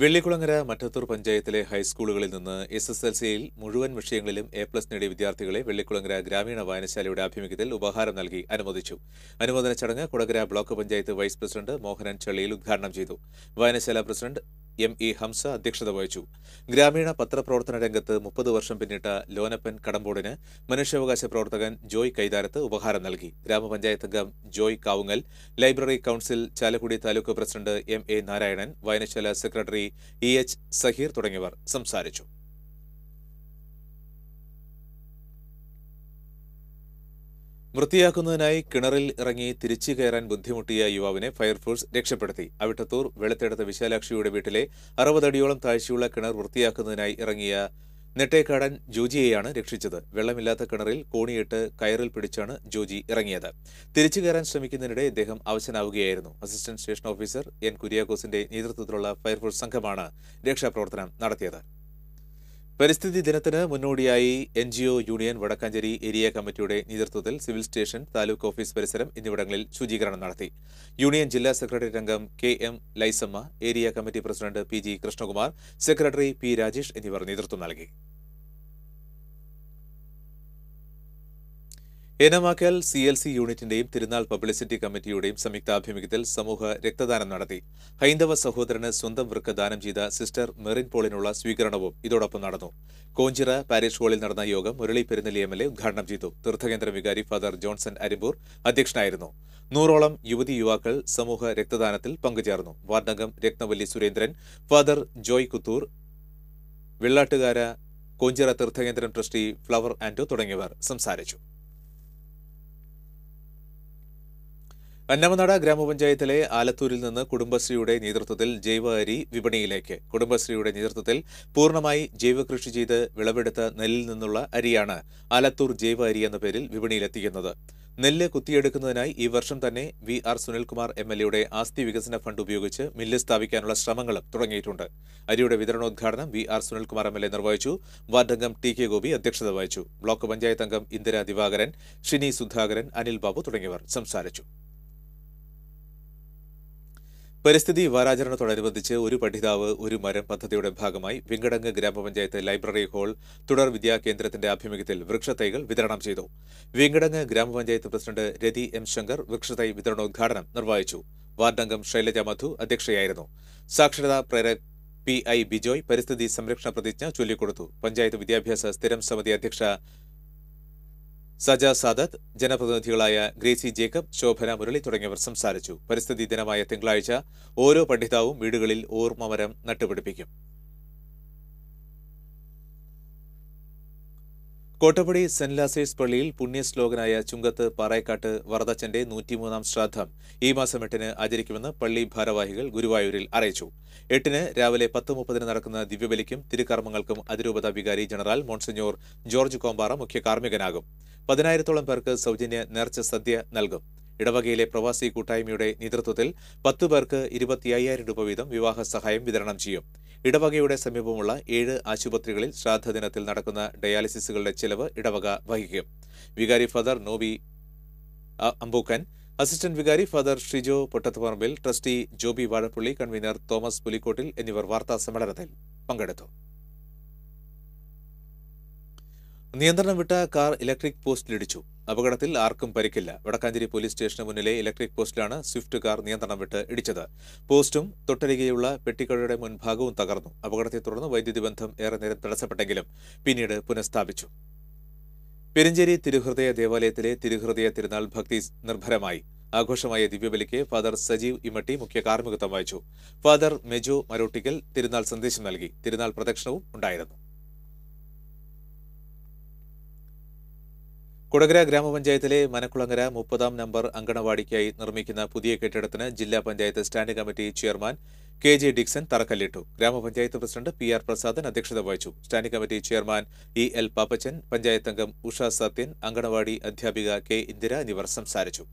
വെള്ളിക്കുളങ്ങര മറ്റത്തൂർ പഞ്ചായത്തിലെ ഹൈസ്കൂളുകളിൽ നിന്ന് എസ് എസ് എൽ സിയിൽ മുഴുവൻ വിഷയങ്ങളിലും എ പ്ലസ് നേടിയ വിദ്യാർത്ഥികളെ വെള്ളിക്കുളങ്ങര ഗ്രാമീണ വായനശാലയുടെ ആഭിമുഖ്യത്തിൽ ഉപഹാരം നൽകി അനുമോദിച്ചു അനുമോദന ചടങ്ങ് Kodakara block panchayat vice president Mohanan Challiyil ഉദ്ഘാടനം ചെയ്തു വായനശാല പ്രസിഡന്റ് എം ഇ ഹംസ അധ്യക്ഷത വഹിച്ചു ഗ്രാമീണ പത്രപ്രവർത്തന രംഗത്ത് മുപ്പത് വർഷം പിന്നിട്ട ലോനപ്പൻ കടമ്പോടിന് മനുഷ്യാവകാശ പ്രവർത്തകൻ ജോയ് കൈതാരത്ത് ഉപഹാരം നൽകി ഗ്രാമപഞ്ചായത്ത് അംഗം Joy Kavungal library council Chalakudy taluk president M A Narayanan വായനശാല സെക്രട്ടറി ഇ എച്ച് സഹീർ തുടങ്ങിയവർ സംസാരിച്ചു വൃത്തിയാക്കുന്നതിനായി കിണറിൽ ഇറങ്ങി തിരിച്ചു കയറാൻ ബുദ്ധിമുട്ടിയ യുവാവിനെ ഫയർഫോഴ്സ് രക്ഷപ്പെടുത്തി അവിട്ടത്തൂർ വെളുത്തെടുത്ത വിശാലാക്ഷിയുടെ വീട്ടിലെ അറുപതടിയോളം താഴ്ചയുള്ള കിണർ വൃത്തിയാക്കുന്നതിനായി ഇറങ്ങിയ നെട്ടേക്കാടൻ ജോജിയെയാണ് രക്ഷിച്ചത് വെള്ളമില്ലാത്ത കിണറിൽ കോണിയിട്ട് കയറിൽ പിടിച്ചാണ് ജോജി ഇറങ്ങിയത് തിരിച്ചു കയറാൻ ശ്രമിക്കുന്നതിനിടെ ഇദ്ദേഹം അവശനാവുകയായിരുന്നു അസിസ്റ്റന്റ് സ്റ്റേഷൻ ഓഫീസർ എൻ കുര്യാക്കോസിന്റെ നേതൃത്വത്തിലുള്ള ഫയർഫോഴ്സ് സംഘമാണ് രക്ഷാപ്രവർത്തനം നടത്തിയത് പരിസ്ഥിതി ദിനത്തിന് മുന്നോടിയായി N G O union Wadakkanchery area കമ്മിറ്റിയുടെ നേതൃത്വത്തിൽ സിവിൽ സ്റ്റേഷൻ താലൂക്ക് ഓഫീസ് പരിസരം എന്നിവിടങ്ങളിൽ ശുചീകരണം നടത്തി യൂണിയൻ ജില്ലാ സെക്രട്ടറി അംഗം K M Laisamma area committee president P G Krishnakumar secretary P Rajesh എന്നിവർ നേതൃത്വം നൽകി ഏനമാക്കൽ സി എൽ സി യൂണിറ്റിന്റെയും തിരുനാൾ പബ്ലിസിറ്റി കമ്മിറ്റിയുടെയും സംയുക്താഭിമുഖ്യത്തിൽ സമൂഹ രക്തദാനം നടത്തി ഹൈന്ദവ സഹോദരന് സ്വന്തം വൃക്ക ദാനം ചെയ്ത സിസ്റ്റർ മെറിൻ പോളിനുള്ള സ്വീകരണവും ഇതോടൊപ്പം നടന്നു കോഞ്ചിറ പാരീഷ് ഹാളിൽ നടന്ന യോഗം Murali Perunelli M L A ഉദ്ഘാടനം ചെയ്തു തീർത്ഥകേന്ദ്ര വികാരി ഫാദർ ജോൺസൺ അരിമ്പൂർ അധ്യക്ഷനായിരുന്നു നൂറോളം യുവതി യുവാക്കൾ സമൂഹ രക്തദാനത്തിൽ പങ്കുചേർന്നു വാർഡംഗം രക്തവല്ലി സുരേന്ദ്രൻ ഫാദർ ജോയ് കുത്തൂർ വെള്ളാട്ടുകാര കോഞ്ചിറ തീർത്ഥകേന്ദ്രം ട്രസ്റ്റി ഫ്ലവർ ആന്റോ തുടങ്ങിയവർ സംസാരിച്ചു അന്നമനട ഗ്രാമപഞ്ചായത്തിലെ ആലത്തൂരിൽ നിന്ന് കുടുംബശ്രീയുടെ നേതൃത്വത്തിൽ ജൈവ അരി വിപണിയിലേക്ക് കുടുംബശ്രീയുടെ നേതൃത്വത്തിൽ പൂർണ്ണമായി ജൈവ കൃഷി ചെയ്ത് വിളവെടുത്ത നെല്ലിൽ നിന്നുള്ള അരിയാണ് ആലത്തൂർ ജൈവ അരി എന്ന പേരിൽ വിപണിയിലെത്തിക്കുന്നത് നെല്ല് കുത്തിയെടുക്കുന്നതിനായി ഈ വർഷം തന്നെ V R Sunilkumar M L എയുടെ ആസ്തി വികസന ഫണ്ട് ഉപയോഗിച്ച് മില്ല് സ്ഥാപിക്കാനുള്ള ശ്രമങ്ങളും തുടങ്ങിയിട്ടുണ്ട് അരിയുടെ വിതരണോദ്ഘാടനം V R Sunilkumar M L A നിർവഹിച്ചു വാർഡംഗം ടി കെ ഗോപി അധ്യക്ഷത വഹിച്ചു ബ്ലോക്ക് പഞ്ചായത്ത് അംഗം ഇന്ദിരാ ദിവാകരൻ ഷിനി സുധാകരൻ അനിൽ ബാബു തുടങ്ങിയവർ സംസാരിച്ചു പരിസ്ഥിതി വാരാചരണത്തോടനുബന്ധിച്ച് ഒരു പഠിതാവ് ഒരു മരം പദ്ധതിയുടെ ഭാഗമായി വെങ്കടങ്ങ് ഗ്രാമപഞ്ചായത്ത് ലൈബ്രറി ഹാൾ തുടർ വിദ്യാ കേന്ദ്രത്തിന്റെ ആഭിമുഖ്യത്തിൽ വൃക്ഷത്തൈകൾ വിതരണം ചെയ്തു വെങ്കടങ്ങ് ഗ്രാമപഞ്ചായത്ത് പ്രസിഡന്റ് രതി എം ശങ്കർ വൃക്ഷതൈ വിതരണോദ്ഘാടനം നിർവഹിച്ചു വാർഡംഗം ശൈലജ മധു അധ്യക്ഷയായിരുന്നു സാക്ഷരതാ പ്രേരക് പി ഐ ബിജോയ് പരിസ്ഥിതി സംരക്ഷണ പ്രതിജ്ഞ ചൊല്ലിക്കൊടുത്തു പഞ്ചായത്ത് വിദ്യാഭ്യാസ സ്ഥിരം സമിതി അധ്യക്ഷ സജ സാദത്ത് ജനപ്രതിനിധികളായ ഗ്രേസി ജേക്കബ് ശോഭന മുരളി തുടങ്ങിയവർ സംസാരിച്ചു പരിസ്ഥിതി ദിനമായ തിങ്കളാഴ്ച ഓരോ പണ്ഡിതാവും വീടുകളിൽ ഓർമ്മമരം നട്ടുപിടിപ്പിക്കും കോട്ടപ്പടി സെന്റ് ലാസേഴ്സ് പള്ളിയിൽ പുണ്യശ്ലോകനായ ചുങ്കത്ത് പാറയക്കാട്ട് വറദച്ചന്റെ നൂറ്റിമൂന്നാം ശ്രാദ്ധം ഈ മാസം എട്ടിന് ആചരിക്കുമെന്ന് പള്ളി ഭാരവാഹികൾ ഗുരുവായൂരിൽ അറിയിച്ചു എട്ടിന് രാവിലെ പത്ത് മുപ്പതിന് നടക്കുന്ന ദിവ്യബലിക്കും തിരുകർമ്മങ്ങൾക്കും അതിരൂപത വികാരി ജനറൽ മോൺസിഞ്ഞോർ ജോർജ് കോമ്പാറ മുഖ്യ കാർമ്മികനാകും പതിനായിരത്തോളം പേർക്ക് സൗജന്യ നേർച്ച സദ്യ നൽകും ഇടവകയിലെ പ്രവാസി കൂട്ടായ്മയുടെ നേതൃത്വത്തിൽ പത്ത് പേർക്ക് ഇരുപത്തി അയ്യായിരം രൂപ വീതം വിവാഹ സഹായം വിതരണം ചെയ്യും ഇടവകയുടെ സമീപമുള്ള ഏഴ് ആശുപത്രികളിൽ ശ്രാദ്ധദിനത്തിൽ ദിനത്തിൽ നടക്കുന്ന ഡയാലിസിസുകളുടെ ചെലവ് ഇടവക വഹിക്കും വികാരി ഫാദർ നോബി അംബൂക്കൻ അസിസ്റ്റന്റ് വികാരി father Shijo Pottathuparambil trustee Joby Vazhappilly convener Thomas Pulikkottil എന്നിവർ വാർത്താ സമ്മേളനത്തിൽ പങ്കെടുത്തു നിയന്ത്രണം വിട്ട കാർ ഇലക്ട്രിക് പോസ്റ്റിലിടിച്ചു അപകടത്തിൽ ആർക്കും പരിക്കില്ല വടക്കാഞ്ചേരി പോലീസ് സ്റ്റേഷന് മുന്നിലെ ഇലക്ട്രിക് പോസ്റ്റിലാണ് സ്വിഫ്റ്റ് കാർ നിയന്ത്രണം വിട്ട് ഇടിച്ചത് പോസ്റ്റും തൊട്ടരികെയുള്ള പെട്ടിക്കടയുടെ മുൻഭാഗവും തകർന്നു അപകടത്തെ തുടർന്ന് വൈദ്യുതി ബന്ധം ഏറെ നേരം തടസ്സപ്പെട്ടെങ്കിലും പിന്നീട് പുനഃസ്ഥാപിച്ചു പെരിഞ്ചേരി തിരുഹൃദയ ദേവാലയത്തിലെ തിരുഹൃദയ തിരുനാൾ ഭക്തി നിർഭരമായി ആഘോഷമായ ദിവ്യബലിക്ക് ഫാദർ സജീവ് ഇമട്ടി മുഖ്യ കാർമികത്വം വഹിച്ചു ഫാദർ മെജോ മരോട്ടിക്കൽ തിരുനാൾ സന്ദേശം നൽകി തിരുനാൾ പ്രദക്ഷിണവും ഉണ്ടായിരുന്നു കുടകര ഗ്രാമപഞ്ചായത്തിലെ മനക്കുളങ്ങര മുപ്പതാം നമ്പർ അങ്കണവാടിക്കായി നിർമ്മിക്കുന്ന പുതിയ കെട്ടിടത്തിന് ജില്ലാ panchayat standing committee chairman K J Dixon തറക്കല്ലിട്ടു ഗ്രാമപഞ്ചായത്ത് പ്രസിഡന്റ് പി ആർ പ്രസാദൻ അധ്യക്ഷത വഹിച്ചു standing committee chairman E L Pappachan panchayat അംഗം ഉഷ സത്യൻ അങ്കണവാടി അധ്യാപിക കെ ഇന്ദിര എന്നിവർ സംസാരിച്ചു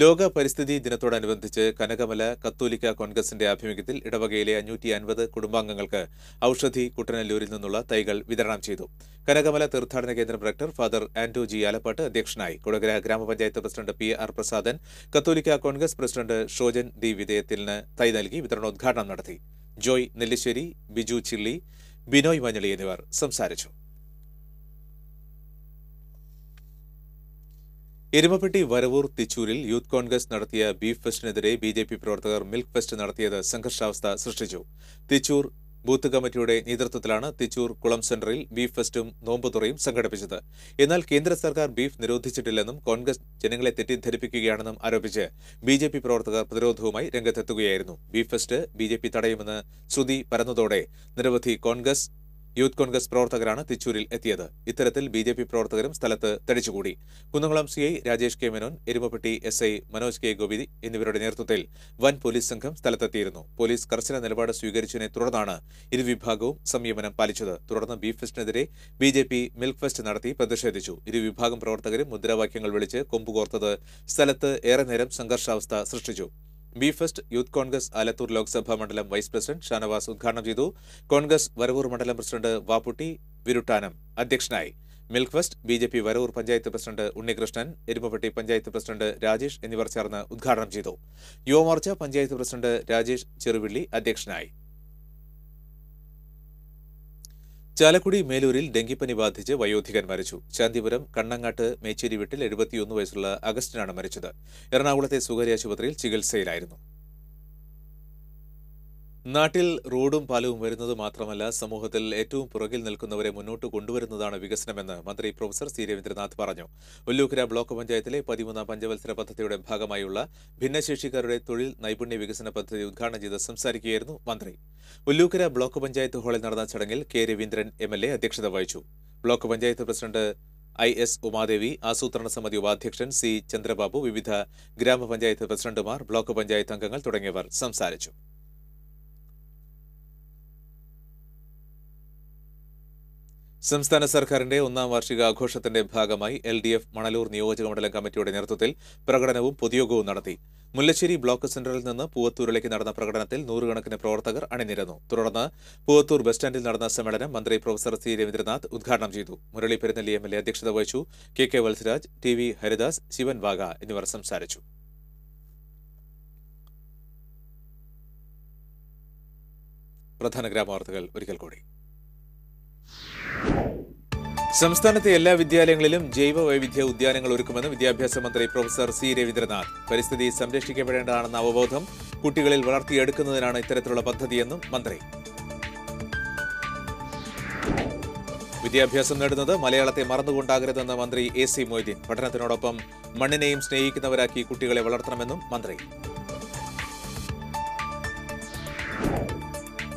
ലോക പരിസ്ഥിതി ദിനത്തോടനുബന്ധിച്ച് കനകമല കത്തോലിക്ക കോൺഗ്രസിന്റെ ആഭിമുഖ്യത്തിൽ ഇടവകയിലെ അഞ്ഞൂറ്റി അൻപത് കുടുംബാംഗങ്ങൾക്ക് ഔഷധി കുട്ടനല്ലൂരിൽ നിന്നുള്ള തൈകൾ വിതരണം ചെയ്തു കനകമല തീർത്ഥാടന കേന്ദ്രം director father Anto G Alappat അധ്യക്ഷനായി കുടകര ഗ്രാമപഞ്ചായത്ത് പ്രസിഡന്റ് പി ആർ പ്രസാദൻ കത്തോലിക്ക കോൺഗ്രസ് പ്രസിഡന്റ് ഷോജൻ ഡി വിധേയത്തിന് തൈ നൽകി വിതരണോദ്ഘാടനം നടത്തി ജോയ് നെല്ലിശ്ശേരി ബിജു ചിള്ളി ബിനോയ് മഞ്ഞളി എന്നിവർ സംസാരിച്ചു എരുമപ്പെട്ടി വരവൂർ തിച്ചൂരിൽ യൂത്ത് കോൺഗ്രസ് നടത്തിയ ബീഫ് ഫെസ്റ്റിനെതിരെ ബി ജെ പി പ്രവർത്തകർ മിൽക്ക് ഫെസ്റ്റ് നടത്തിയത് സംഘർഷാവസ്ഥ സൃഷ്ടിച്ചു തിച്ചൂർ ബൂത്ത് കമ്മിറ്റിയുടെ നേതൃത്വത്തിലാണ് തിച്ചൂർ കുളം സെന്ററിൽ ബീഫ് ഫെസ്റ്റും നോമ്പുതുറയും സംഘടിപ്പിച്ചത് എന്നാൽ കേന്ദ്ര സർക്കാർ ബീഫ് നിരോധിച്ചിട്ടില്ലെന്നും കോൺഗ്രസ് ജനങ്ങളെ തെറ്റിദ്ധരിപ്പിക്കുകയാണെന്നും ആരോപിച്ച് ബി ജെ പി പ്രവർത്തകർ പ്രതിരോധവുമായി രംഗത്തെത്തുകയായിരുന്നു beef fest B J P തടയുമെന്ന് ശ്രുതി പരന്നതോടെ നിരവധി കോൺഗ്രസ് യൂത്ത് കോൺഗ്രസ് പ്രവർത്തകരാണ് തിച്ചൂരിൽ എത്തിയത് ഇത്തരത്തിൽ ബി ജെ പി പ്രവർത്തകരും സ്ഥലത്ത് തടിച്ചുകൂടി Kunnamkulam C I Rajesh K Menon Erumapetty S I Manoj K ഗോപിതി എന്നിവരുടെ നേതൃത്വത്തിൽ വൻ പോലീസ് സംഘം സ്ഥലത്തെത്തിയിരുന്നു പോലീസ് കർശന നിലപാട് സ്വീകരിച്ചതിനെ തുടർന്നാണ് ഇരുവിഭാഗവും സംയമനം പാലിച്ചത് തുടർന്ന് ബീഫ് ഫെസ്റ്റിനെതിരെ B J P milk fest നടത്തി പ്രതിഷേധിച്ചു ഇരുവിഭാഗം പ്രവർത്തകരും മുദ്രാവാക്യങ്ങൾ വിളിച്ച് കൊമ്പുകോർത്തത് സ്ഥലത്ത് ഏറെ നേരം സംഘർഷാവസ്ഥ സൃഷ്ടിച്ചു beef fest youth Congress Alathur Lok Sabha മണ്ഡലം വൈസ് പ്രസിഡന്റ് ഷാനവാസ് ഉദ്ഘാടനം ചെയ്തു കോൺഗ്രസ് വരവൂർ മണ്ഡലം പ്രസിഡന്റ് വാപ്പുട്ടി വിരുട്ടാനം അധ്യക്ഷനായി milk fest B J P Varavoor panchayat president Unnikrishnan Erumapetty panchayat president Rajesh എന്നിവർ ചേർന്ന് ഉദ്ഘാടനം ചെയ്തു യുവമോർച്ച പഞ്ചായത്ത് പ്രസിഡന്റ് രാജേഷ് ചെറുവിള്ളി അധ്യക്ഷനായി ചാലക്കുടി മേലൂരിൽ ഡെങ്കിപ്പനി ബാധിച്ച് വയോധികൻ മരിച്ചു ശാന്തിപുരം കണ്ണങ്ങാട്ട് മേച്ചേരി വീട്ടിൽ എഴുപത്തിയൊന്ന് വയസ്സുള്ള അഗസ്റ്റിനാണ് മരിച്ചത് എറണാകുളത്തെ സ്വകാര്യ ആശുപത്രിയിൽ ചികിത്സയിലായിരുന്നു നാട്ടിൽ റോഡും പാലവും വരുന്നത് മാത്രമല്ല സമൂഹത്തിൽ ഏറ്റവും പുറകിൽ നിൽക്കുന്നവരെ മുന്നോട്ട് കൊണ്ടുവരുന്നതാണ് വികസനമെന്ന് മന്ത്രി പ്രൊഫസർ സി രവീന്ദ്രനാഥ് പറഞ്ഞു ഒല്ലൂക്കര ബ്ലോക്ക് പഞ്ചായത്തിലെ പതിമൂന്നാം പഞ്ചവത്സര പദ്ധതിയുടെ ഭാഗമായുള്ള ഭിന്നശേഷിക്കാരുടെ തൊഴിൽ നൈപുണ്യ വികസന പദ്ധതി ഉദ്ഘാടനം ചെയ്ത് സംസാരിക്കുകയായിരുന്നു മന്ത്രി ഉല്ലൂക്കര ബ്ലോക്ക് പഞ്ചായത്ത് ഹാളിൽ നടന്ന ചടങ്ങിൽ കെ രവീന്ദ്രൻ എം അധ്യക്ഷത വഹിച്ചു block panchayat president I S Umadevi ആസൂത്രണ സമിതി ഉപാധ്യക്ഷൻ സി ചന്ദ്രബാബു വിവിധ ഗ്രാമപഞ്ചായത്ത് പ്രസിഡന്റുമാർ ബ്ലോക്ക് പഞ്ചായത്ത് അംഗങ്ങൾ തുടങ്ങിയവർ സംസാരിച്ചു സംസ്ഥാന സർക്കാരിന്റെ ഒന്നാം വാർഷികാഘോഷത്തിന്റെ ഭാഗമായി എൽ ഡി എഫ് മണലൂർ നിയോജകമണ്ഡലം കമ്മിറ്റിയുടെ നേതൃത്വത്തിൽ പ്രകടനവും പൊതുയോഗവും നടത്തി മുല്ലശ്ശേരി ബ്ലോക്ക് സെന്ററിൽ നിന്ന് പൂവത്തൂരിലേക്ക് നടന്ന പ്രകടനത്തിൽ നൂറുകണക്കിന് പ്രവർത്തകർ അണിനിരന്നു തുടർന്ന് പൂവത്തൂർ ബസ് സ്റ്റാൻഡിൽ നടന്ന സമ്മേളനം മന്ത്രി പ്രൊഫസർ സി രവീന്ദ്രനാഥ് ഉദ്ഘാടനം ചെയ്തു Murali Perunelli M L A അധ്യക്ഷത വഹിച്ചു K K Valsaraj T V Haridas Sivan Vaga എന്നിവർ സംസാരിച്ചു പ്രധാന ഗ്രാമവാർത്തകൾ ഒരിക്കൽ കൂടി സംസ്ഥാനത്തെ എല്ലാ വിദ്യാലയങ്ങളിലും ജൈവ വൈവിധ്യ ഉദ്യാനങ്ങൾ ഒരുക്കുമെന്ന് വിദ്യാഭ്യാസ മന്ത്രി പ്രൊഫസർ സി രവീന്ദ്രനാഥ് പരിസ്ഥിതി സംരക്ഷിക്കപ്പെടേണ്ടതാണെന്ന അവബോധം കുട്ടികളിൽ വളർത്തിയെടുക്കുന്നതിനാണ് ഇത്തരത്തിലുള്ള പദ്ധതിയെന്നും മന്ത്രി വിദ്യാഭ്യാസം നേടുന്നത് മലയാളത്തെ മറന്നുകൊണ്ടാകരുതെന്ന് മന്ത്രി എ സി മൊയ്തീൻ പഠനത്തിനോടൊപ്പം മണ്ണിനെയും സ്നേഹിക്കുന്നവരാക്കി കുട്ടികളെ വളർത്തണമെന്നും മന്ത്രി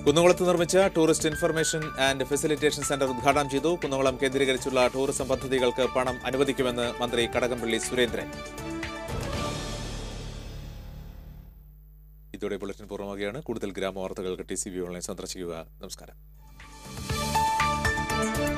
കുന്നംകുളത്ത് നിർമ്മിച്ച tourist information and facilitation centre ഉദ്ഘാടനം ചെയ്തു കുന്നംകുളം കേന്ദ്രീകരിച്ചുള്ള ടൂറിസം പദ്ധതികൾക്ക് പണം അനുവദിക്കുമെന്ന് മന്ത്രി കടകംപള്ളി സുരേന്ദ്രൻ ഇതോടെ ബുള്ളറ്റിൻ പൂർണ്ണമാകുകയാണ് കൂടുതൽ ഗ്രാമവാർത്തകൾക്ക് ടി സി ബി ഓൺലൈൻ സന്ദർശിക്കുക നമസ്കാരം